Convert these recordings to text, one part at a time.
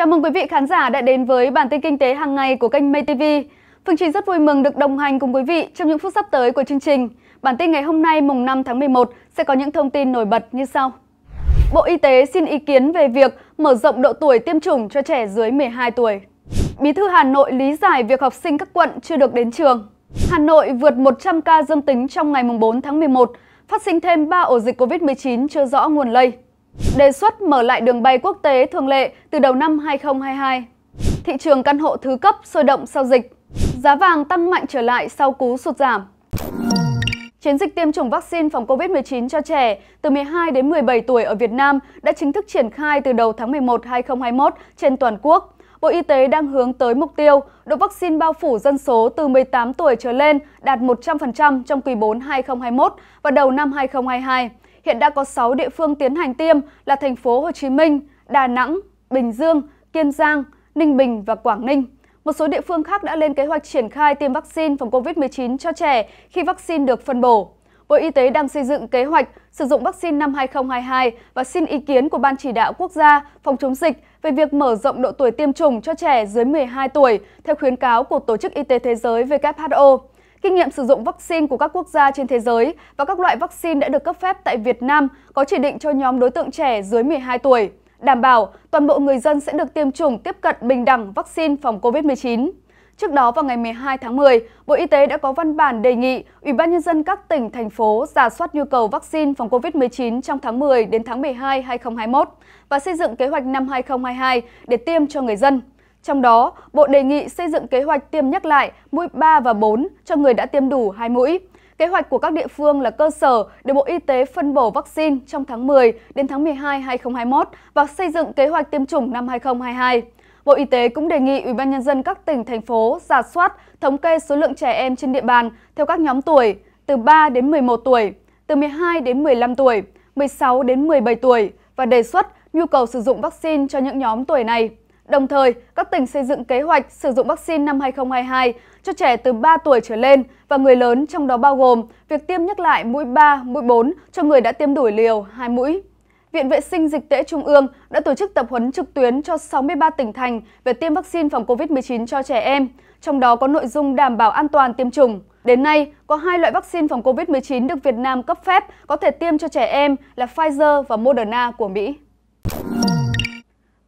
Chào mừng quý vị khán giả đã đến với bản tin kinh tế hàng ngày của kênh MayTV. Phương Trinh rất vui mừng được đồng hành cùng quý vị trong những phút sắp tới của chương trình. Bản tin ngày hôm nay mùng 5 tháng 11 sẽ có những thông tin nổi bật như sau. Bộ Y tế xin ý kiến về việc mở rộng độ tuổi tiêm chủng cho trẻ dưới 12 tuổi. Bí thư Hà Nội lý giải việc học sinh các quận chưa được đến trường. Hà Nội vượt 100 ca dương tính trong ngày mùng 4 tháng 11, phát sinh thêm 3 ổ dịch COVID-19 chưa rõ nguồn lây. Đề xuất mở lại đường bay quốc tế thường lệ từ đầu năm 2022. Thị trường căn hộ thứ cấp sôi động sau dịch. Giá vàng tăng mạnh trở lại sau cú sụt giảm. Chiến dịch tiêm chủng vaccine phòng COVID-19 cho trẻ từ 12 đến 17 tuổi ở Việt Nam đã chính thức triển khai từ đầu tháng 11 2021 trên toàn quốc. Bộ Y tế đang hướng tới mục tiêu độ vaccine bao phủ dân số từ 18 tuổi trở lên đạt 100% trong quý 4 2021 và đầu năm 2022 hiện đã có 6 địa phương tiến hành tiêm là thành phố Hồ Chí Minh, Đà Nẵng, Bình Dương, Kiên Giang, Ninh Bình và Quảng Ninh. Một số địa phương khác đã lên kế hoạch triển khai tiêm vaccine phòng COVID-19 cho trẻ khi vaccine được phân bổ. Bộ Y tế đang xây dựng kế hoạch sử dụng vaccine năm 2022 và xin ý kiến của Ban Chỉ đạo Quốc gia phòng chống dịch về việc mở rộng độ tuổi tiêm chủng cho trẻ dưới 12 tuổi theo khuyến cáo của Tổ chức Y tế Thế giới WHO. Kinh nghiệm sử dụng vaccine của các quốc gia trên thế giới và các loại vaccine đã được cấp phép tại Việt Nam có chỉ định cho nhóm đối tượng trẻ dưới 12 tuổi, đảm bảo toàn bộ người dân sẽ được tiêm chủng tiếp cận bình đẳng vaccine phòng COVID-19. Trước đó vào ngày 12 tháng 10, Bộ Y tế đã có văn bản đề nghị Ủy ban Nhân dân các tỉnh, thành phố giả soát nhu cầu vaccine phòng COVID-19 trong tháng 10 đến tháng 12 2021 và xây dựng kế hoạch năm 2022 để tiêm cho người dân. Trong đó, Bộ đề nghị xây dựng kế hoạch tiêm nhắc lại mũi 3 và 4 cho người đã tiêm đủ hai mũi. Kế hoạch của các địa phương là cơ sở để Bộ Y tế phân bổ vaccine trong tháng 10 đến tháng 12 2021 và xây dựng kế hoạch tiêm chủng năm 2022. Bộ Y tế cũng đề nghị Ủy ban nhân dân các tỉnh thành phố giả soát, thống kê số lượng trẻ em trên địa bàn theo các nhóm tuổi từ 3 đến 11 tuổi, từ 12 đến 15 tuổi, 16 đến 17 tuổi và đề xuất nhu cầu sử dụng vaccine cho những nhóm tuổi này. Đồng thời, các tỉnh xây dựng kế hoạch sử dụng vaccine năm 2022 cho trẻ từ 3 tuổi trở lên và người lớn trong đó bao gồm việc tiêm nhắc lại mũi 3, mũi 4 cho người đã tiêm đủ liều 2 mũi. Viện Vệ sinh Dịch tễ Trung ương đã tổ chức tập huấn trực tuyến cho 63 tỉnh thành về tiêm vaccine phòng COVID-19 cho trẻ em, trong đó có nội dung đảm bảo an toàn tiêm chủng. Đến nay, có hai loại vaccine phòng COVID-19 được Việt Nam cấp phép có thể tiêm cho trẻ em là Pfizer và Moderna của Mỹ.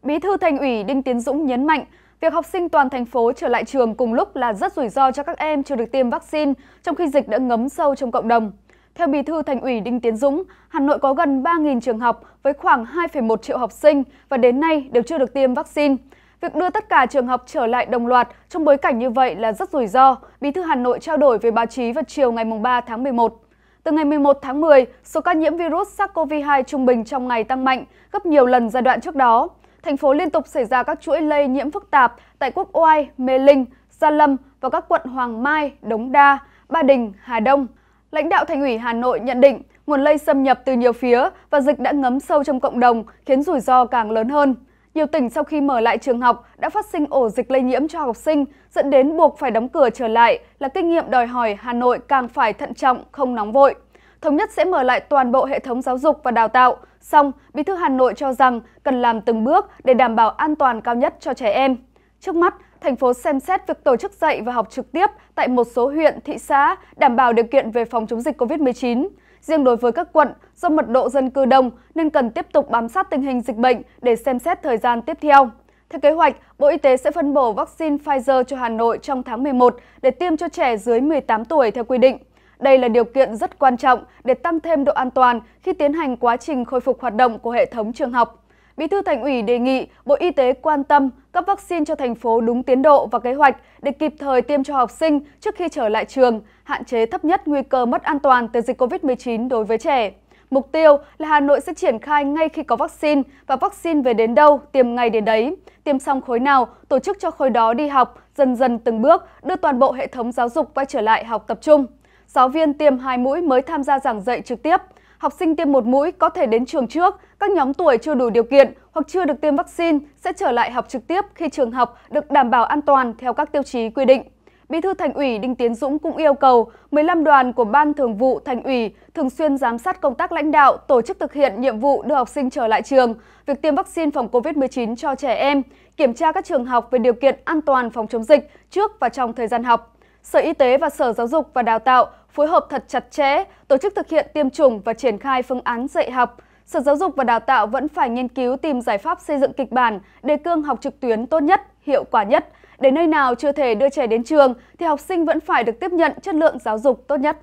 Bí thư Thành ủy Đinh Tiến Dũng nhấn mạnh, việc học sinh toàn thành phố trở lại trường cùng lúc là rất rủi ro cho các em chưa được tiêm vaccine, trong khi dịch đã ngấm sâu trong cộng đồng. Theo Bí thư Thành ủy Đinh Tiến Dũng, Hà Nội có gần 3.000 trường học với khoảng 2,1 triệu học sinh và đến nay đều chưa được tiêm vaccine. Việc đưa tất cả trường học trở lại đồng loạt trong bối cảnh như vậy là rất rủi ro, Bí thư Hà Nội trao đổi với báo chí vào chiều ngày 3 tháng 11. Từ ngày 11 tháng 10, số ca nhiễm virus SARS-CoV-2 trung bình trong ngày tăng mạnh, gấp nhiều lần giai đoạn trước đó thành phố liên tục xảy ra các chuỗi lây nhiễm phức tạp tại Quốc Oai, Mê Linh, Gia Lâm và các quận Hoàng Mai, Đống Đa, Ba Đình, Hà Đông. Lãnh đạo thành ủy Hà Nội nhận định nguồn lây xâm nhập từ nhiều phía và dịch đã ngấm sâu trong cộng đồng, khiến rủi ro càng lớn hơn. Nhiều tỉnh sau khi mở lại trường học đã phát sinh ổ dịch lây nhiễm cho học sinh, dẫn đến buộc phải đóng cửa trở lại là kinh nghiệm đòi hỏi Hà Nội càng phải thận trọng, không nóng vội thống nhất sẽ mở lại toàn bộ hệ thống giáo dục và đào tạo. Song, Bí thư Hà Nội cho rằng cần làm từng bước để đảm bảo an toàn cao nhất cho trẻ em. Trước mắt, thành phố xem xét việc tổ chức dạy và học trực tiếp tại một số huyện, thị xã đảm bảo điều kiện về phòng chống dịch COVID-19. Riêng đối với các quận, do mật độ dân cư đông nên cần tiếp tục bám sát tình hình dịch bệnh để xem xét thời gian tiếp theo. Theo kế hoạch, Bộ Y tế sẽ phân bổ vaccine Pfizer cho Hà Nội trong tháng 11 để tiêm cho trẻ dưới 18 tuổi theo quy định. Đây là điều kiện rất quan trọng để tăng thêm độ an toàn khi tiến hành quá trình khôi phục hoạt động của hệ thống trường học. Bí thư Thành ủy đề nghị Bộ Y tế quan tâm cấp vaccine cho thành phố đúng tiến độ và kế hoạch để kịp thời tiêm cho học sinh trước khi trở lại trường, hạn chế thấp nhất nguy cơ mất an toàn từ dịch COVID-19 đối với trẻ. Mục tiêu là Hà Nội sẽ triển khai ngay khi có vaccine và vaccine về đến đâu tiêm ngay đến đấy. Tiêm xong khối nào, tổ chức cho khối đó đi học, dần dần từng bước đưa toàn bộ hệ thống giáo dục quay trở lại học tập trung giáo viên tiêm hai mũi mới tham gia giảng dạy trực tiếp. Học sinh tiêm một mũi có thể đến trường trước, các nhóm tuổi chưa đủ điều kiện hoặc chưa được tiêm vaccine sẽ trở lại học trực tiếp khi trường học được đảm bảo an toàn theo các tiêu chí quy định. Bí thư Thành ủy Đinh Tiến Dũng cũng yêu cầu 15 đoàn của Ban Thường vụ Thành ủy thường xuyên giám sát công tác lãnh đạo, tổ chức thực hiện nhiệm vụ đưa học sinh trở lại trường, việc tiêm vaccine phòng COVID-19 cho trẻ em, kiểm tra các trường học về điều kiện an toàn phòng chống dịch trước và trong thời gian học. Sở Y tế và Sở Giáo dục và Đào tạo phối hợp thật chặt chẽ, tổ chức thực hiện tiêm chủng và triển khai phương án dạy học. Sở Giáo dục và Đào tạo vẫn phải nghiên cứu tìm giải pháp xây dựng kịch bản, đề cương học trực tuyến tốt nhất, hiệu quả nhất. Để nơi nào chưa thể đưa trẻ đến trường thì học sinh vẫn phải được tiếp nhận chất lượng giáo dục tốt nhất.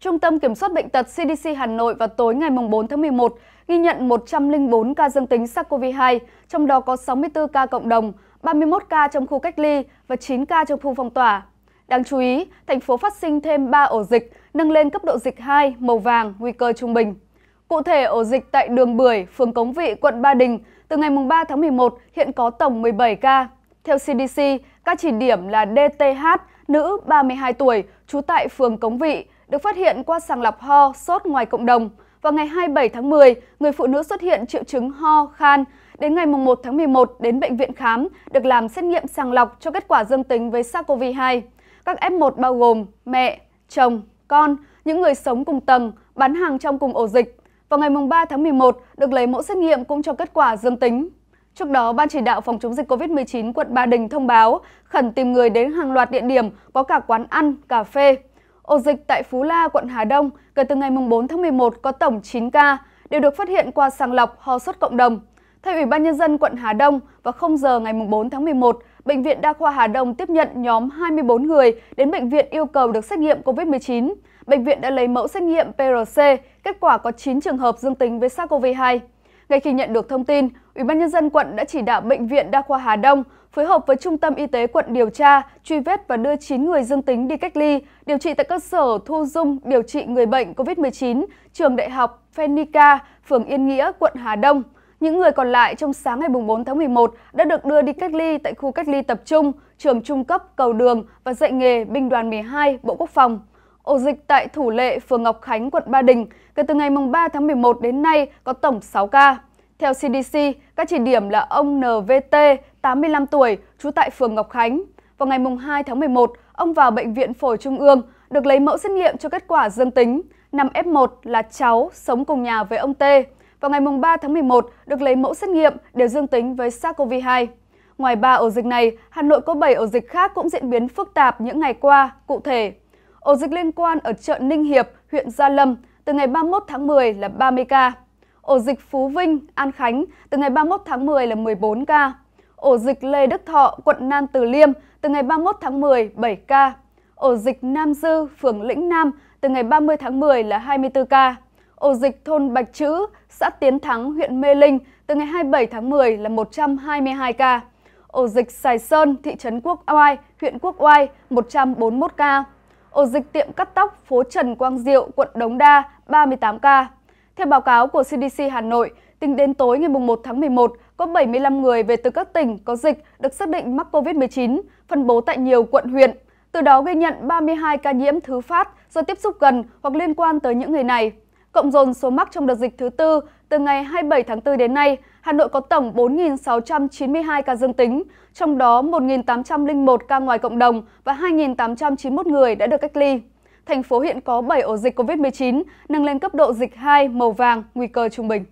Trung tâm Kiểm soát Bệnh tật CDC Hà Nội vào tối ngày 4 tháng 11 ghi nhận 104 ca dương tính SARS-CoV-2, trong đó có 64 ca cộng đồng, 31 ca trong khu cách ly và 9 ca trong khu phong tỏa. Đáng chú ý, thành phố phát sinh thêm 3 ổ dịch, nâng lên cấp độ dịch 2, màu vàng, nguy cơ trung bình. Cụ thể, ổ dịch tại đường Bưởi, phường Cống Vị, quận Ba Đình, từ ngày 3 tháng 11 hiện có tổng 17 ca. Theo CDC, các chỉ điểm là DTH, nữ 32 tuổi, trú tại phường Cống Vị, được phát hiện qua sàng lọc ho, sốt ngoài cộng đồng. Vào ngày 27 tháng 10, người phụ nữ xuất hiện triệu chứng ho, khan. Đến ngày 1 tháng 11 đến bệnh viện khám, được làm xét nghiệm sàng lọc cho kết quả dương tính với SARS-CoV-2. Các F1 bao gồm mẹ, chồng, con, những người sống cùng tầng, bán hàng trong cùng ổ dịch. Vào ngày 3 tháng 11, được lấy mẫu xét nghiệm cũng cho kết quả dương tính. Trước đó, Ban chỉ đạo phòng chống dịch COVID-19 quận Ba Đình thông báo khẩn tìm người đến hàng loạt địa điểm có cả quán ăn, cà phê. Ổ dịch tại Phú La, quận Hà Đông kể từ ngày 4 tháng 11 có tổng 9 ca, đều được phát hiện qua sàng lọc ho sốt cộng đồng. Theo Ủy ban Nhân dân quận Hà Đông, vào 0 giờ ngày 4 tháng 11, Bệnh viện Đa khoa Hà Đông tiếp nhận nhóm 24 người đến bệnh viện yêu cầu được xét nghiệm COVID-19. Bệnh viện đã lấy mẫu xét nghiệm PRC, kết quả có 9 trường hợp dương tính với SARS-CoV-2. Ngay khi nhận được thông tin, Ủy ban nhân dân quận đã chỉ đạo bệnh viện Đa khoa Hà Đông phối hợp với Trung tâm Y tế quận điều tra, truy vết và đưa 9 người dương tính đi cách ly, điều trị tại cơ sở thu dung điều trị người bệnh COVID-19, trường Đại học Phenica, phường Yên Nghĩa, quận Hà Đông. Những người còn lại trong sáng ngày 4 tháng 11 đã được đưa đi cách ly tại khu cách ly tập trung, trường trung cấp Cầu Đường và dạy nghề Binh đoàn 12 Bộ Quốc phòng. Ổ dịch tại Thủ Lệ, phường Ngọc Khánh, quận Ba Đình, kể từ ngày 3 tháng 11 đến nay có tổng 6 ca. Theo CDC, các chỉ điểm là ông NVT, 85 tuổi, trú tại phường Ngọc Khánh. Vào ngày 2 tháng 11, ông vào Bệnh viện Phổi Trung ương, được lấy mẫu xét nghiệm cho kết quả dương tính. Năm F1 là cháu, sống cùng nhà với ông T vào ngày 3 tháng 11 được lấy mẫu xét nghiệm đều dương tính với SARS-CoV-2. Ngoài 3 ổ dịch này, Hà Nội có 7 ổ dịch khác cũng diễn biến phức tạp những ngày qua, cụ thể. Ổ dịch liên quan ở chợ Ninh Hiệp, huyện Gia Lâm, từ ngày 31 tháng 10 là 30 ca. Ổ dịch Phú Vinh, An Khánh, từ ngày 31 tháng 10 là 14 ca. Ổ dịch Lê Đức Thọ, quận Nam Từ Liêm, từ ngày 31 tháng 10, 7 ca. Ổ dịch Nam Dư, phường Lĩnh Nam, từ ngày 30 tháng 10 là 24 ca ổ dịch thôn Bạch Chữ, xã Tiến Thắng, huyện Mê Linh từ ngày 27 tháng 10 là 122 ca. Ổ dịch Sài Sơn, thị trấn Quốc Oai, huyện Quốc Oai 141 ca. Ổ dịch tiệm cắt tóc phố Trần Quang Diệu, quận Đống Đa 38 ca. Theo báo cáo của CDC Hà Nội, tính đến tối ngày 1 tháng 11, có 75 người về từ các tỉnh có dịch được xác định mắc COVID-19, phân bố tại nhiều quận huyện. Từ đó ghi nhận 32 ca nhiễm thứ phát do tiếp xúc gần hoặc liên quan tới những người này. Cộng dồn số mắc trong đợt dịch thứ tư, từ ngày 27 tháng 4 đến nay, Hà Nội có tổng 4.692 ca dương tính, trong đó 1.801 ca ngoài cộng đồng và 2.891 người đã được cách ly. Thành phố hiện có 7 ổ dịch COVID-19, nâng lên cấp độ dịch 2 màu vàng, nguy cơ trung bình.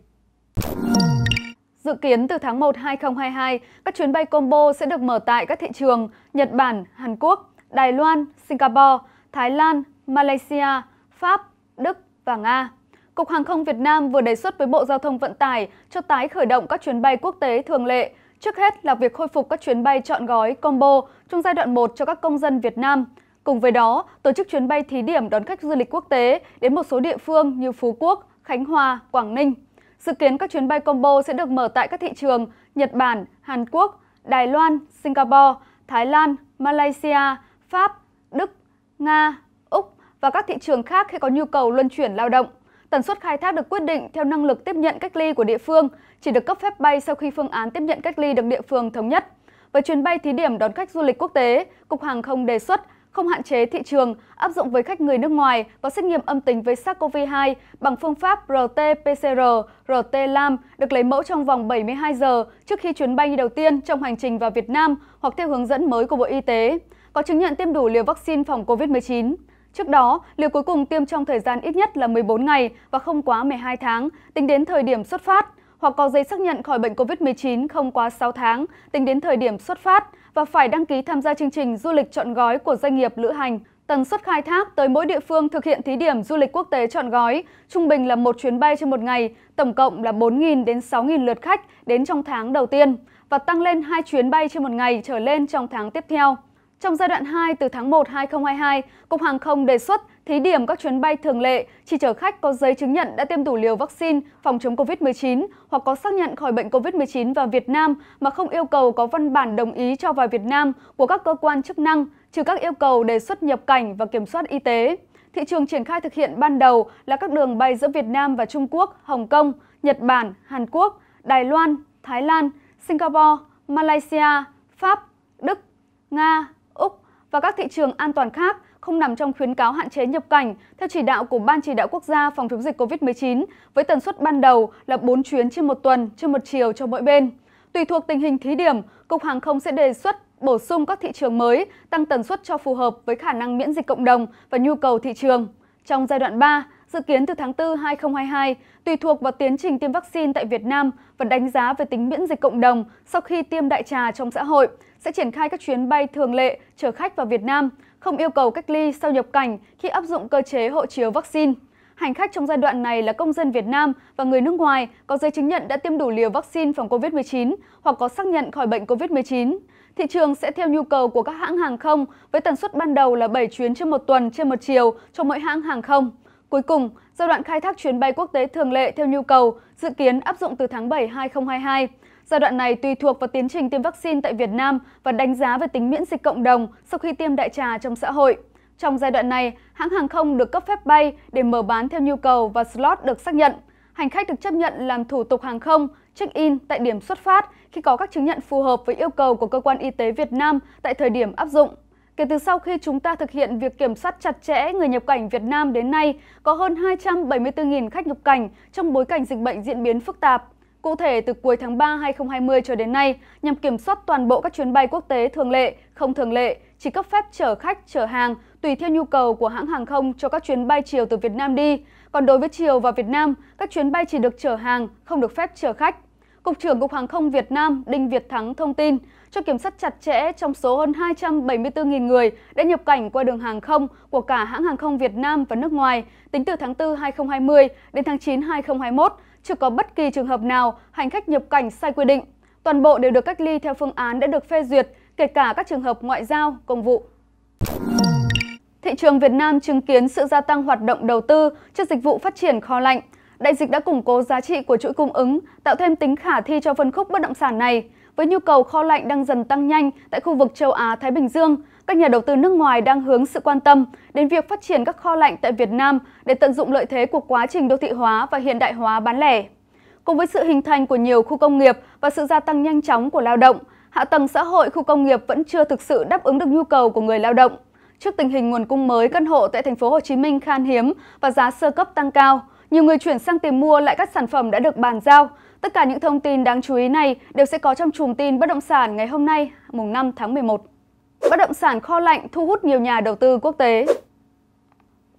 Dự kiến từ tháng 1 2022, các chuyến bay combo sẽ được mở tại các thị trường Nhật Bản, Hàn Quốc, Đài Loan, Singapore, Thái Lan, Malaysia, Pháp, Đức và Nga. Cục Hàng không Việt Nam vừa đề xuất với Bộ Giao thông Vận tải cho tái khởi động các chuyến bay quốc tế thường lệ. Trước hết là việc khôi phục các chuyến bay chọn gói combo trong giai đoạn 1 cho các công dân Việt Nam. Cùng với đó, tổ chức chuyến bay thí điểm đón khách du lịch quốc tế đến một số địa phương như Phú Quốc, Khánh Hòa, Quảng Ninh. Dự kiến các chuyến bay combo sẽ được mở tại các thị trường Nhật Bản, Hàn Quốc, Đài Loan, Singapore, Thái Lan, Malaysia, Pháp, Đức, Nga, Úc và các thị trường khác khi có nhu cầu luân chuyển lao động. Tần suất khai thác được quyết định theo năng lực tiếp nhận cách ly của địa phương, chỉ được cấp phép bay sau khi phương án tiếp nhận cách ly được địa phương thống nhất. Với chuyến bay thí điểm đón khách du lịch quốc tế, Cục Hàng không đề xuất không hạn chế thị trường áp dụng với khách người nước ngoài có xét nghiệm âm tính với SARS-CoV-2 bằng phương pháp RT-PCR, RT-LAM được lấy mẫu trong vòng 72 giờ trước khi chuyến bay đầu tiên trong hành trình vào Việt Nam hoặc theo hướng dẫn mới của Bộ Y tế, có chứng nhận tiêm đủ liều vaccine phòng COVID-19. Trước đó, liều cuối cùng tiêm trong thời gian ít nhất là 14 ngày và không quá 12 tháng, tính đến thời điểm xuất phát, hoặc có giấy xác nhận khỏi bệnh COVID-19 không quá 6 tháng, tính đến thời điểm xuất phát và phải đăng ký tham gia chương trình du lịch chọn gói của doanh nghiệp lữ hành. Tần suất khai thác tới mỗi địa phương thực hiện thí điểm du lịch quốc tế chọn gói, trung bình là một chuyến bay trên một ngày, tổng cộng là 4.000 đến 6.000 lượt khách đến trong tháng đầu tiên và tăng lên hai chuyến bay trên một ngày trở lên trong tháng tiếp theo. Trong giai đoạn 2 từ tháng 1 2022, Cục Hàng không đề xuất thí điểm các chuyến bay thường lệ chỉ chở khách có giấy chứng nhận đã tiêm đủ liều vaccine phòng chống COVID-19 hoặc có xác nhận khỏi bệnh COVID-19 vào Việt Nam mà không yêu cầu có văn bản đồng ý cho vào Việt Nam của các cơ quan chức năng, trừ các yêu cầu đề xuất nhập cảnh và kiểm soát y tế. Thị trường triển khai thực hiện ban đầu là các đường bay giữa Việt Nam và Trung Quốc, Hồng Kông, Nhật Bản, Hàn Quốc, Đài Loan, Thái Lan, Singapore, Malaysia, Pháp, Đức, Nga, và các thị trường an toàn khác không nằm trong khuyến cáo hạn chế nhập cảnh theo chỉ đạo của Ban Chỉ đạo Quốc gia phòng chống dịch COVID-19 với tần suất ban đầu là 4 chuyến trên một tuần, trên một chiều cho mỗi bên. Tùy thuộc tình hình thí điểm, Cục Hàng không sẽ đề xuất bổ sung các thị trường mới, tăng tần suất cho phù hợp với khả năng miễn dịch cộng đồng và nhu cầu thị trường. Trong giai đoạn 3, dự kiến từ tháng 4 2022, tùy thuộc vào tiến trình tiêm vaccine tại Việt Nam và đánh giá về tính miễn dịch cộng đồng sau khi tiêm đại trà trong xã hội, sẽ triển khai các chuyến bay thường lệ chở khách vào Việt Nam, không yêu cầu cách ly sau nhập cảnh khi áp dụng cơ chế hộ chiếu vaccine. Hành khách trong giai đoạn này là công dân Việt Nam và người nước ngoài có giấy chứng nhận đã tiêm đủ liều vaccine phòng COVID-19 hoặc có xác nhận khỏi bệnh COVID-19. Thị trường sẽ theo nhu cầu của các hãng hàng không với tần suất ban đầu là 7 chuyến trên một tuần trên một chiều cho mỗi hãng hàng không. Cuối cùng, giai đoạn khai thác chuyến bay quốc tế thường lệ theo nhu cầu dự kiến áp dụng từ tháng 7 2022. Giai đoạn này tùy thuộc vào tiến trình tiêm vaccine tại Việt Nam và đánh giá về tính miễn dịch cộng đồng sau khi tiêm đại trà trong xã hội. Trong giai đoạn này, hãng hàng không được cấp phép bay để mở bán theo nhu cầu và slot được xác nhận. Hành khách được chấp nhận làm thủ tục hàng không, check-in tại điểm xuất phát khi có các chứng nhận phù hợp với yêu cầu của cơ quan y tế Việt Nam tại thời điểm áp dụng. Kể từ sau khi chúng ta thực hiện việc kiểm soát chặt chẽ người nhập cảnh Việt Nam đến nay, có hơn 274.000 khách nhập cảnh trong bối cảnh dịch bệnh diễn biến phức tạp. Cụ thể, từ cuối tháng 3 2020 cho đến nay, nhằm kiểm soát toàn bộ các chuyến bay quốc tế thường lệ, không thường lệ, chỉ cấp phép chở khách, chở hàng tùy theo nhu cầu của hãng hàng không cho các chuyến bay chiều từ Việt Nam đi. Còn đối với chiều vào Việt Nam, các chuyến bay chỉ được chở hàng, không được phép chở khách. Cục trưởng Cục Hàng không Việt Nam Đinh Việt Thắng thông tin, cho kiểm soát chặt chẽ trong số hơn 274.000 người đã nhập cảnh qua đường hàng không của cả hãng hàng không Việt Nam và nước ngoài tính từ tháng 4 2020 đến tháng 9 2021, chưa có bất kỳ trường hợp nào hành khách nhập cảnh sai quy định. Toàn bộ đều được cách ly theo phương án đã được phê duyệt, kể cả các trường hợp ngoại giao, công vụ. Thị trường Việt Nam chứng kiến sự gia tăng hoạt động đầu tư cho dịch vụ phát triển kho lạnh. Đại dịch đã củng cố giá trị của chuỗi cung ứng, tạo thêm tính khả thi cho phân khúc bất động sản này. Với nhu cầu kho lạnh đang dần tăng nhanh tại khu vực châu Á-Thái Bình Dương, các nhà đầu tư nước ngoài đang hướng sự quan tâm đến việc phát triển các kho lạnh tại Việt Nam để tận dụng lợi thế của quá trình đô thị hóa và hiện đại hóa bán lẻ. Cùng với sự hình thành của nhiều khu công nghiệp và sự gia tăng nhanh chóng của lao động, hạ tầng xã hội khu công nghiệp vẫn chưa thực sự đáp ứng được nhu cầu của người lao động. Trước tình hình nguồn cung mới căn hộ tại thành phố Hồ Chí Minh khan hiếm và giá sơ cấp tăng cao, nhiều người chuyển sang tìm mua lại các sản phẩm đã được bàn giao. Tất cả những thông tin đáng chú ý này đều sẽ có trong chùm tin bất động sản ngày hôm nay, mùng 5 tháng 11. Bất động sản kho lạnh thu hút nhiều nhà đầu tư quốc tế.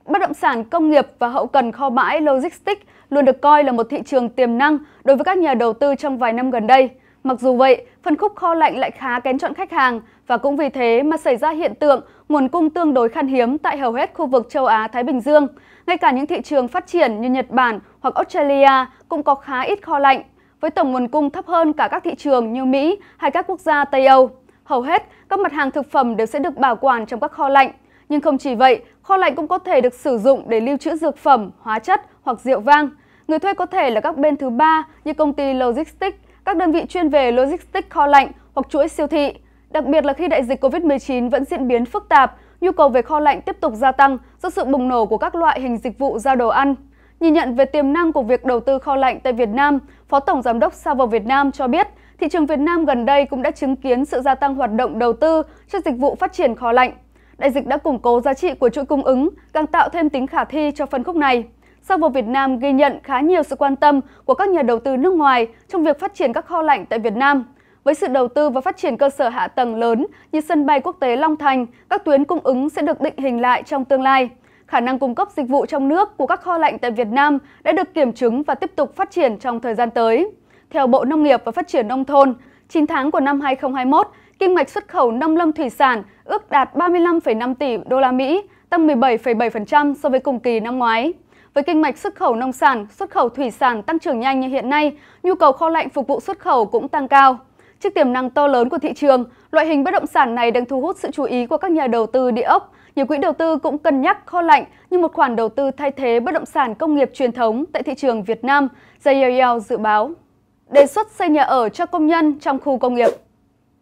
Bất động sản công nghiệp và hậu cần kho bãi logistics luôn được coi là một thị trường tiềm năng đối với các nhà đầu tư trong vài năm gần đây. Mặc dù vậy, phân khúc kho lạnh lại khá kén chọn khách hàng và cũng vì thế mà xảy ra hiện tượng nguồn cung tương đối khan hiếm tại hầu hết khu vực châu Á-Thái Bình Dương. Ngay cả những thị trường phát triển như Nhật Bản hoặc Australia cũng có khá ít kho lạnh, với tổng nguồn cung thấp hơn cả các thị trường như Mỹ hay các quốc gia Tây Âu. Hầu hết, các mặt hàng thực phẩm đều sẽ được bảo quản trong các kho lạnh. Nhưng không chỉ vậy, kho lạnh cũng có thể được sử dụng để lưu trữ dược phẩm, hóa chất hoặc rượu vang. Người thuê có thể là các bên thứ ba như công ty logistics, các đơn vị chuyên về logistics kho lạnh hoặc chuỗi siêu thị. Đặc biệt là khi đại dịch COVID-19 vẫn diễn biến phức tạp, nhu cầu về kho lạnh tiếp tục gia tăng do sự bùng nổ của các loại hình dịch vụ giao đồ ăn. Nhìn nhận về tiềm năng của việc đầu tư kho lạnh tại Việt Nam, Phó Tổng Giám đốc Savo Việt Nam cho biết thị trường Việt Nam gần đây cũng đã chứng kiến sự gia tăng hoạt động đầu tư cho dịch vụ phát triển kho lạnh. Đại dịch đã củng cố giá trị của chuỗi cung ứng, càng tạo thêm tính khả thi cho phân khúc này. Sau vào Việt Nam ghi nhận khá nhiều sự quan tâm của các nhà đầu tư nước ngoài trong việc phát triển các kho lạnh tại Việt Nam. Với sự đầu tư và phát triển cơ sở hạ tầng lớn như sân bay quốc tế Long Thành, các tuyến cung ứng sẽ được định hình lại trong tương lai. Khả năng cung cấp dịch vụ trong nước của các kho lạnh tại Việt Nam đã được kiểm chứng và tiếp tục phát triển trong thời gian tới. Theo Bộ Nông nghiệp và Phát triển Nông thôn, 9 tháng của năm 2021, kim ngạch xuất khẩu nông lâm thủy sản ước đạt 35,5 tỷ đô la Mỹ, tăng 17,7% so với cùng kỳ năm ngoái. Với kinh mạch xuất khẩu nông sản, xuất khẩu thủy sản tăng trưởng nhanh như hiện nay, nhu cầu kho lạnh phục vụ xuất khẩu cũng tăng cao. Trước tiềm năng to lớn của thị trường, loại hình bất động sản này đang thu hút sự chú ý của các nhà đầu tư địa ốc. Nhiều quỹ đầu tư cũng cân nhắc kho lạnh như một khoản đầu tư thay thế bất động sản công nghiệp truyền thống tại thị trường Việt Nam, JLL dự báo đề xuất xây nhà ở cho công nhân trong khu công nghiệp.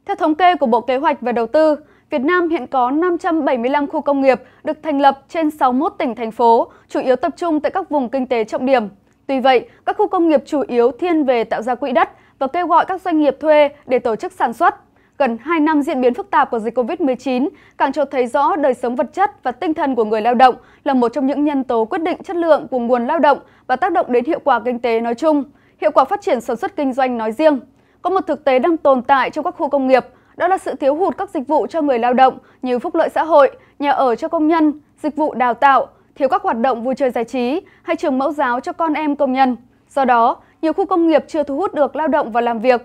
Theo thống kê của Bộ Kế hoạch và Đầu tư, Việt Nam hiện có 575 khu công nghiệp được thành lập trên 61 tỉnh, thành phố, chủ yếu tập trung tại các vùng kinh tế trọng điểm. Tuy vậy, các khu công nghiệp chủ yếu thiên về tạo ra quỹ đất và kêu gọi các doanh nghiệp thuê để tổ chức sản xuất. Gần 2 năm diễn biến phức tạp của dịch COVID-19 càng cho thấy rõ đời sống vật chất và tinh thần của người lao động là một trong những nhân tố quyết định chất lượng của nguồn lao động và tác động đến hiệu quả kinh tế nói chung hiệu quả phát triển sản xuất kinh doanh nói riêng. Có một thực tế đang tồn tại trong các khu công nghiệp, đó là sự thiếu hụt các dịch vụ cho người lao động như phúc lợi xã hội, nhà ở cho công nhân, dịch vụ đào tạo, thiếu các hoạt động vui chơi giải trí hay trường mẫu giáo cho con em công nhân. Do đó, nhiều khu công nghiệp chưa thu hút được lao động vào làm việc.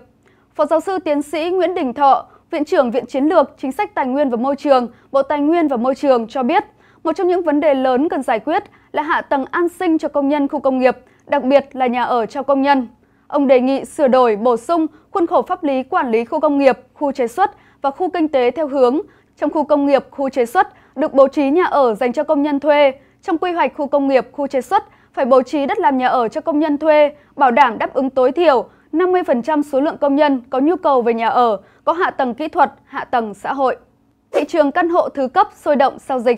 Phó giáo sư tiến sĩ Nguyễn Đình Thọ, Viện trưởng Viện Chiến lược Chính sách Tài nguyên và Môi trường, Bộ Tài nguyên và Môi trường cho biết, một trong những vấn đề lớn cần giải quyết là hạ tầng an sinh cho công nhân khu công nghiệp đặc biệt là nhà ở cho công nhân. Ông đề nghị sửa đổi, bổ sung khuôn khổ pháp lý quản lý khu công nghiệp, khu chế xuất và khu kinh tế theo hướng trong khu công nghiệp, khu chế xuất được bố trí nhà ở dành cho công nhân thuê, trong quy hoạch khu công nghiệp, khu chế xuất phải bố trí đất làm nhà ở cho công nhân thuê, bảo đảm đáp ứng tối thiểu 50% số lượng công nhân có nhu cầu về nhà ở, có hạ tầng kỹ thuật, hạ tầng xã hội. Thị trường căn hộ thứ cấp sôi động sau dịch.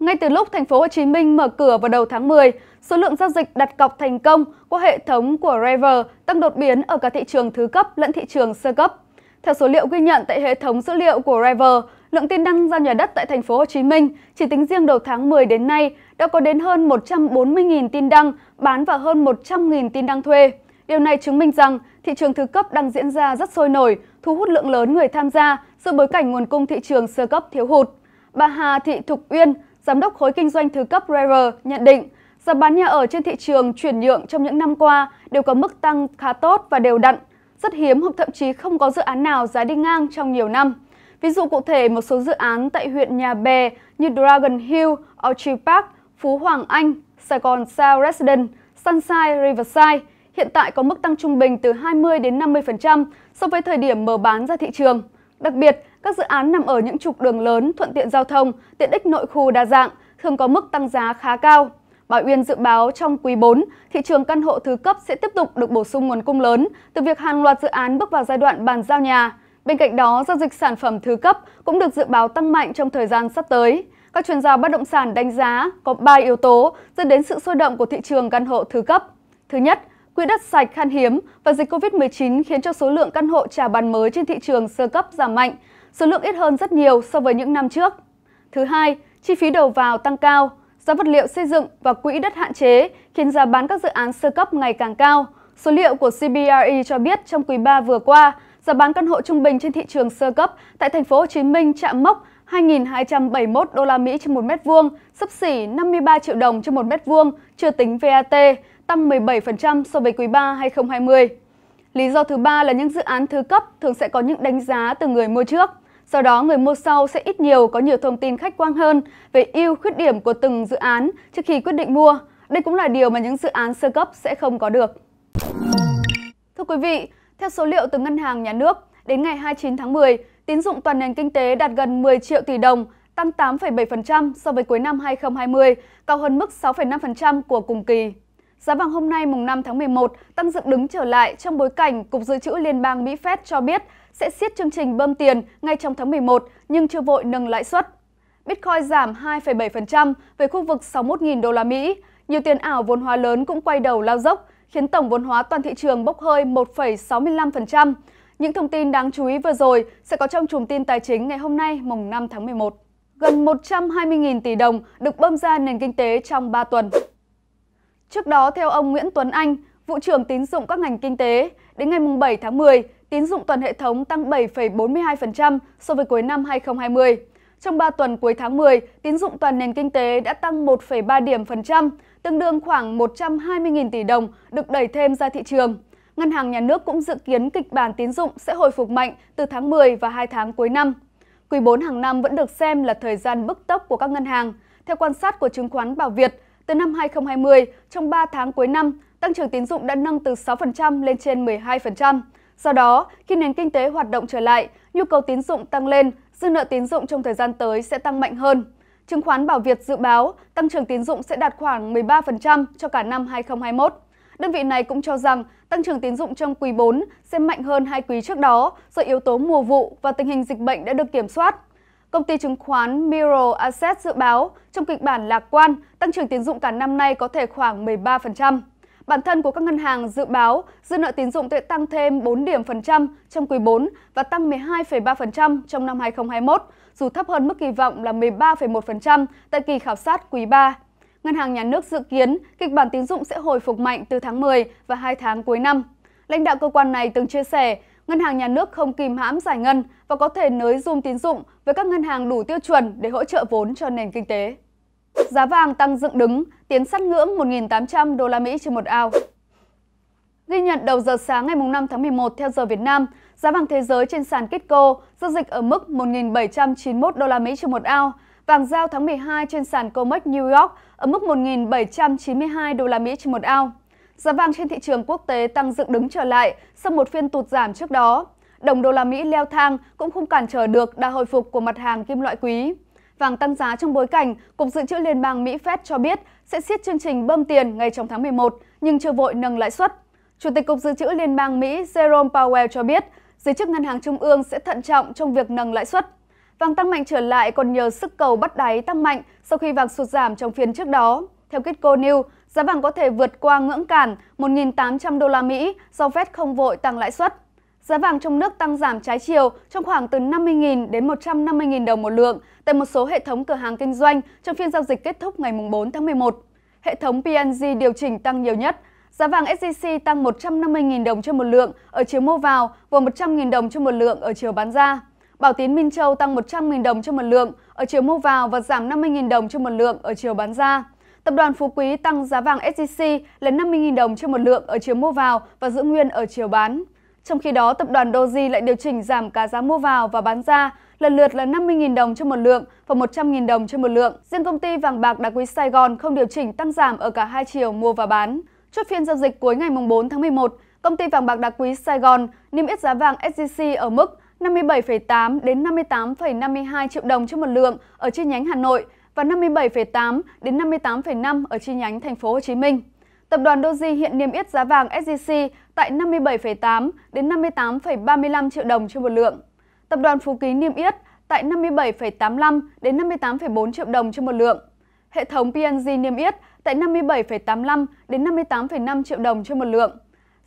Ngay từ lúc thành phố Hồ Chí Minh mở cửa vào đầu tháng 10, Số lượng giao dịch đặt cọc thành công qua hệ thống của Rever tăng đột biến ở cả thị trường thứ cấp lẫn thị trường sơ cấp. Theo số liệu ghi nhận tại hệ thống dữ liệu của Rever, lượng tin đăng giao nhà đất tại thành phố Hồ Chí Minh chỉ tính riêng đầu tháng 10 đến nay đã có đến hơn 140.000 tin đăng bán và hơn 100.000 tin đăng thuê. Điều này chứng minh rằng thị trường thứ cấp đang diễn ra rất sôi nổi, thu hút lượng lớn người tham gia giữa bối cảnh nguồn cung thị trường sơ cấp thiếu hụt. Bà Hà Thị Thục Uyên, giám đốc khối kinh doanh thứ cấp Rever nhận định Giá bán nhà ở trên thị trường chuyển nhượng trong những năm qua đều có mức tăng khá tốt và đều đặn, rất hiếm hoặc thậm chí không có dự án nào giá đi ngang trong nhiều năm. Ví dụ cụ thể một số dự án tại huyện Nhà Bè như Dragon Hill, Orchard Park, Phú Hoàng Anh, Sài Gòn South Resident, Sunshine Riverside hiện tại có mức tăng trung bình từ 20 đến 50% so với thời điểm mở bán ra thị trường. Đặc biệt, các dự án nằm ở những trục đường lớn, thuận tiện giao thông, tiện ích nội khu đa dạng, thường có mức tăng giá khá cao. Bảo Uyên dự báo trong quý 4, thị trường căn hộ thứ cấp sẽ tiếp tục được bổ sung nguồn cung lớn từ việc hàng loạt dự án bước vào giai đoạn bàn giao nhà. Bên cạnh đó, giao dịch sản phẩm thứ cấp cũng được dự báo tăng mạnh trong thời gian sắp tới. Các chuyên gia bất động sản đánh giá có 3 yếu tố dẫn đến sự sôi động của thị trường căn hộ thứ cấp. Thứ nhất, quỹ đất sạch khan hiếm và dịch COVID-19 khiến cho số lượng căn hộ trả bán mới trên thị trường sơ cấp giảm mạnh, số lượng ít hơn rất nhiều so với những năm trước. Thứ hai, chi phí đầu vào tăng cao giá vật liệu xây dựng và quỹ đất hạn chế khiến giá bán các dự án sơ cấp ngày càng cao. Số liệu của CBRE cho biết trong quý 3 vừa qua, giá bán căn hộ trung bình trên thị trường sơ cấp tại thành phố Hồ Chí Minh chạm mốc 2.271 đô la Mỹ trên 1 mét vuông, sấp xỉ 53 triệu đồng trên 1 mét vuông, chưa tính VAT, tăng 17% so với quý 3 2020. Lý do thứ ba là những dự án thứ cấp thường sẽ có những đánh giá từ người mua trước sau đó, người mua sau sẽ ít nhiều có nhiều thông tin khách quan hơn về ưu khuyết điểm của từng dự án trước khi quyết định mua. Đây cũng là điều mà những dự án sơ cấp sẽ không có được. Thưa quý vị, theo số liệu từ Ngân hàng Nhà nước, đến ngày 29 tháng 10, tín dụng toàn nền kinh tế đạt gần 10 triệu tỷ đồng, tăng 8,7% so với cuối năm 2020, cao hơn mức 6,5% của cùng kỳ. Giá vàng hôm nay mùng 5 tháng 11 tăng dựng đứng trở lại trong bối cảnh Cục Dự trữ Liên bang Mỹ Fed cho biết sẽ siết chương trình bơm tiền ngay trong tháng 11 nhưng chưa vội nâng lãi suất. Bitcoin giảm 2,7% về khu vực 61.000 đô la Mỹ. Nhiều tiền ảo vốn hóa lớn cũng quay đầu lao dốc, khiến tổng vốn hóa toàn thị trường bốc hơi 1,65%. Những thông tin đáng chú ý vừa rồi sẽ có trong chùm tin tài chính ngày hôm nay mùng 5 tháng 11. Gần 120.000 tỷ đồng được bơm ra nền kinh tế trong 3 tuần. Trước đó, theo ông Nguyễn Tuấn Anh, vụ trưởng tín dụng các ngành kinh tế, đến ngày 7 tháng 10, tín dụng toàn hệ thống tăng 7,42% so với cuối năm 2020. Trong 3 tuần cuối tháng 10, tín dụng toàn nền kinh tế đã tăng 1,3 điểm phần trăm, tương đương khoảng 120.000 tỷ đồng được đẩy thêm ra thị trường. Ngân hàng nhà nước cũng dự kiến kịch bản tín dụng sẽ hồi phục mạnh từ tháng 10 và 2 tháng cuối năm. Quý 4 hàng năm vẫn được xem là thời gian bức tốc của các ngân hàng. Theo quan sát của chứng khoán Bảo Việt, từ năm 2020, trong 3 tháng cuối năm, tăng trưởng tín dụng đã nâng từ 6% lên trên 12%. Do đó, khi nền kinh tế hoạt động trở lại, nhu cầu tín dụng tăng lên, dư nợ tín dụng trong thời gian tới sẽ tăng mạnh hơn. Chứng khoán Bảo Việt dự báo tăng trưởng tín dụng sẽ đạt khoảng 13% cho cả năm 2021. Đơn vị này cũng cho rằng tăng trưởng tín dụng trong quý 4 sẽ mạnh hơn hai quý trước đó do yếu tố mùa vụ và tình hình dịch bệnh đã được kiểm soát. Công ty chứng khoán Miro Asset dự báo trong kịch bản lạc quan, tăng trưởng tín dụng cả năm nay có thể khoảng 13%. Bản thân của các ngân hàng dự báo dư nợ tín dụng sẽ tăng thêm 4 điểm phần trăm trong quý 4 và tăng 12,3% trong năm 2021, dù thấp hơn mức kỳ vọng là 13,1% tại kỳ khảo sát quý 3. Ngân hàng nhà nước dự kiến kịch bản tín dụng sẽ hồi phục mạnh từ tháng 10 và 2 tháng cuối năm. Lãnh đạo cơ quan này từng chia sẻ, ngân hàng nhà nước không kìm hãm giải ngân và có thể nới zoom tín dụng với các ngân hàng đủ tiêu chuẩn để hỗ trợ vốn cho nền kinh tế. Giá vàng tăng dựng đứng, tiến sát ngưỡng 1.800 đô la Mỹ trên một ao. Ghi nhận đầu giờ sáng ngày 5 tháng 11 theo giờ Việt Nam, giá vàng thế giới trên sàn Kitco giao dịch ở mức 1.791 đô la Mỹ trên một ao. Vàng giao tháng 12 trên sàn COMEX New York ở mức 1.792 đô la Mỹ trên một ao. Giá vàng trên thị trường quốc tế tăng dựng đứng trở lại sau một phiên tụt giảm trước đó. Đồng đô la Mỹ leo thang cũng không cản trở được đà hồi phục của mặt hàng kim loại quý. Vàng tăng giá trong bối cảnh, Cục Dự trữ Liên bang Mỹ Fed cho biết sẽ siết chương trình bơm tiền ngay trong tháng 11, nhưng chưa vội nâng lãi suất. Chủ tịch Cục Dự trữ Liên bang Mỹ Jerome Powell cho biết, giới chức ngân hàng trung ương sẽ thận trọng trong việc nâng lãi suất. Vàng tăng mạnh trở lại còn nhờ sức cầu bắt đáy tăng mạnh sau khi vàng sụt giảm trong phiên trước đó. Theo Kitco News, giá vàng có thể vượt qua ngưỡng cản 1.800 đô la Mỹ do Fed không vội tăng lãi suất. Giá vàng trong nước tăng giảm trái chiều trong khoảng từ 50.000 đến 150.000 đồng một lượng tại một số hệ thống cửa hàng kinh doanh trong phiên giao dịch kết thúc ngày 4 tháng 11. Hệ thống PNG điều chỉnh tăng nhiều nhất. Giá vàng SJC tăng 150.000 đồng trên một lượng ở chiều mua vào và 100.000 đồng trên một lượng ở chiều bán ra. Bảo tín Minh Châu tăng 100.000 đồng trên một lượng ở chiều mua vào và giảm 50.000 đồng trên một lượng ở chiều bán ra. Tập đoàn Phú Quý tăng giá vàng SJC lên 50.000 đồng trên một lượng ở chiều mua vào và giữ nguyên ở chiều bán. Trong khi đó, tập đoàn Doji lại điều chỉnh giảm cả giá mua vào và bán ra, lần lượt là 50.000 đồng cho một lượng và 100.000 đồng cho một lượng. Riêng công ty vàng bạc đá quý Sài Gòn không điều chỉnh tăng giảm ở cả hai chiều mua và bán. Chốt phiên giao dịch cuối ngày 4 tháng 11, công ty vàng bạc đá quý Sài Gòn niêm yết giá vàng SJC ở mức 57,8 đến 58,52 triệu đồng cho một lượng ở chi nhánh Hà Nội và 57,8 đến 58,5 ở chi nhánh Thành phố Hồ Chí Minh. Tập đoàn Doji hiện niêm yết giá vàng SJC tại 57,8 đến 58,35 triệu đồng trên một lượng. Tập đoàn Phú Ký niêm yết tại 57,85 đến 58,4 triệu đồng trên một lượng. Hệ thống PNG niêm yết tại 57,85 đến 58,5 triệu đồng trên một lượng.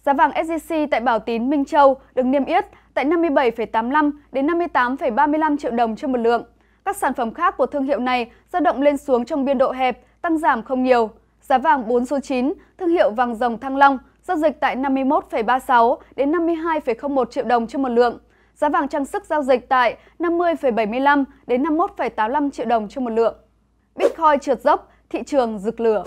Giá vàng SJC tại Bảo Tín Minh Châu được niêm yết tại 57,85 đến 58,35 triệu đồng trên một lượng. Các sản phẩm khác của thương hiệu này dao động lên xuống trong biên độ hẹp, tăng giảm không nhiều. Giá vàng 4 số 9, thương hiệu vàng rồng Thăng Long, giao dịch tại 51,36 đến 52,01 triệu đồng trên một lượng. Giá vàng trang sức giao dịch tại 50,75 đến 51,85 triệu đồng trên một lượng. Bitcoin trượt dốc, thị trường rực lửa.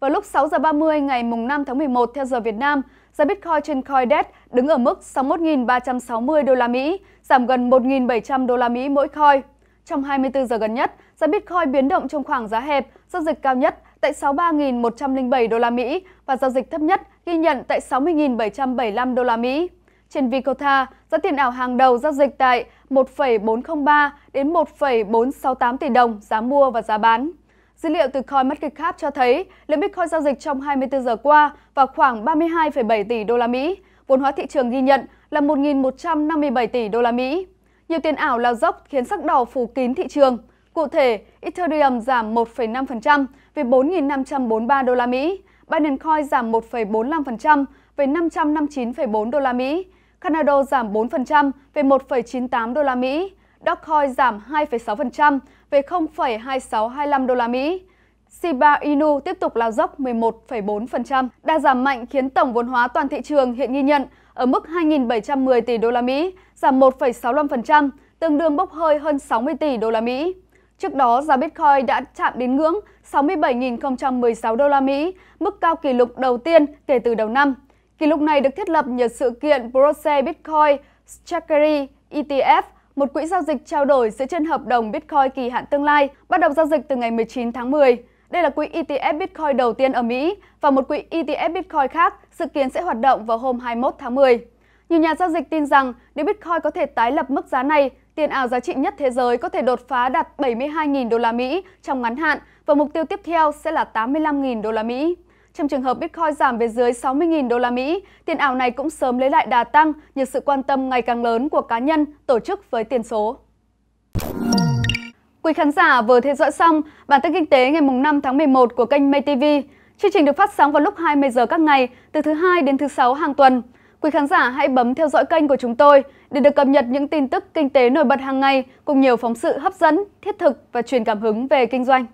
Vào lúc 6 giờ 30 ngày 5 tháng 11 theo giờ Việt Nam, giá Bitcoin trên CoinDesk đứng ở mức 61.360 đô la Mỹ, giảm gần 1.700 đô la Mỹ mỗi coin. Trong 24 giờ gần nhất, giá Bitcoin biến động trong khoảng giá hẹp, giao dịch cao nhất tại 63.107 đô la Mỹ và giao dịch thấp nhất ghi nhận tại 60.775 đô la Mỹ. Trên Vicota, giá tiền ảo hàng đầu giao dịch tại 1,403 đến 1,468 tỷ đồng giá mua và giá bán. Dữ liệu từ CoinMarketCap cho thấy lượng Bitcoin giao dịch trong 24 giờ qua vào khoảng 32,7 tỷ đô la Mỹ, vốn hóa thị trường ghi nhận là 1.157 tỷ đô la Mỹ. Nhiều tiền ảo lao dốc khiến sắc đỏ phủ kín thị trường. Cụ thể, Ethereum giảm 1,5% về 4.543 đô la Mỹ, Binance Coin giảm 1,45% về 559,4 đô la Mỹ, Cardano giảm 4% về 1,98 đô la Mỹ, Dogecoin giảm 2,6% về 0,2625 đô la Mỹ. Shiba Inu tiếp tục lao dốc 11,4%, đa giảm mạnh khiến tổng vốn hóa toàn thị trường hiện ghi nhận ở mức 2.710 tỷ đô la Mỹ, giảm 1,65%, tương đương bốc hơi hơn 60 tỷ đô la Mỹ. Trước đó, giá Bitcoin đã chạm đến ngưỡng 67.016 đô la Mỹ, mức cao kỷ lục đầu tiên kể từ đầu năm. Kỷ lục này được thiết lập nhờ sự kiện Proce Bitcoin Chakari ETF, một quỹ giao dịch trao đổi dựa trên hợp đồng Bitcoin kỳ hạn tương lai, bắt đầu giao dịch từ ngày 19 tháng 10. Đây là quỹ ETF Bitcoin đầu tiên ở Mỹ và một quỹ ETF Bitcoin khác dự kiến sẽ hoạt động vào hôm 21 tháng 10. Nhiều nhà giao dịch tin rằng nếu Bitcoin có thể tái lập mức giá này Tiền ảo giá trị nhất thế giới có thể đột phá đạt 72.000 đô la Mỹ trong ngắn hạn và mục tiêu tiếp theo sẽ là 85.000 đô la Mỹ. Trong trường hợp Bitcoin giảm về dưới 60.000 đô la Mỹ, tiền ảo này cũng sớm lấy lại đà tăng nhờ sự quan tâm ngày càng lớn của cá nhân, tổ chức với tiền số. Quý khán giả vừa theo dõi xong bản tin kinh tế ngày 5 tháng 11 của kênh MayTV. Chương trình được phát sóng vào lúc 20 giờ các ngày từ thứ hai đến thứ sáu hàng tuần. Quý khán giả hãy bấm theo dõi kênh của chúng tôi để được cập nhật những tin tức kinh tế nổi bật hàng ngày cùng nhiều phóng sự hấp dẫn, thiết thực và truyền cảm hứng về kinh doanh.